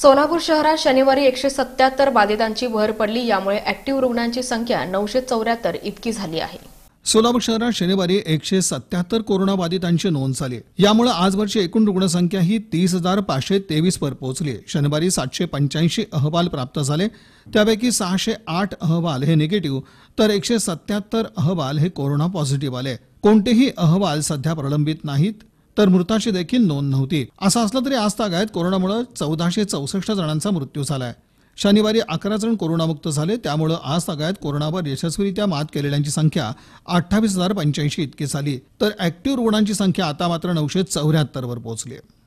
सोलापूर शहरात शनिवारी एकशे सत्याहत्तर बाधितांची भर पडली यामुळे ऍक्टिव्ह रुग्णांची संख्या नऊशे चौऱ्याहत्तर इतकी झाली आहे सोलापूर शहरात शनिवारी एकशे सत्याहत्तर बाधितांची नोंद झाली यामुळे आजवरची एकूण रुग्णसंख्या ही तीस हजार पाचशे तेवीस वर पोहोचली शनिवारी सातशे पंच्याऐंशी अहवाल प्राप्त झाले त्यापैकी सहाशे आठ अहवाल हे निगेटिव्ह तर एकशे सत्याहत्तर अहवाल हे कोरोना पॉझिटिव्ह आले कोणतेही अहवाल सध्या प्रलंबित नाहीत तर मृताची देखील नोंद नव्हती असं असलं तरी आज तागायत कोरोनामुळे चौदाशे चौसष्ट जणांचा मृत्यू झालाय शनिवारी अकरा जण कोरोनामुक्त झाले त्यामुळे आज तागायत कोरोनावर यशस्वीरित्या मात केलेल्यांची संख्या अठ्ठावीस हजार पंच्याऐंशी इतकी झाली तर ऍक्टिव्ह रुग्णांची संख्या आता मात्र नऊशे वर पोहोचली आहे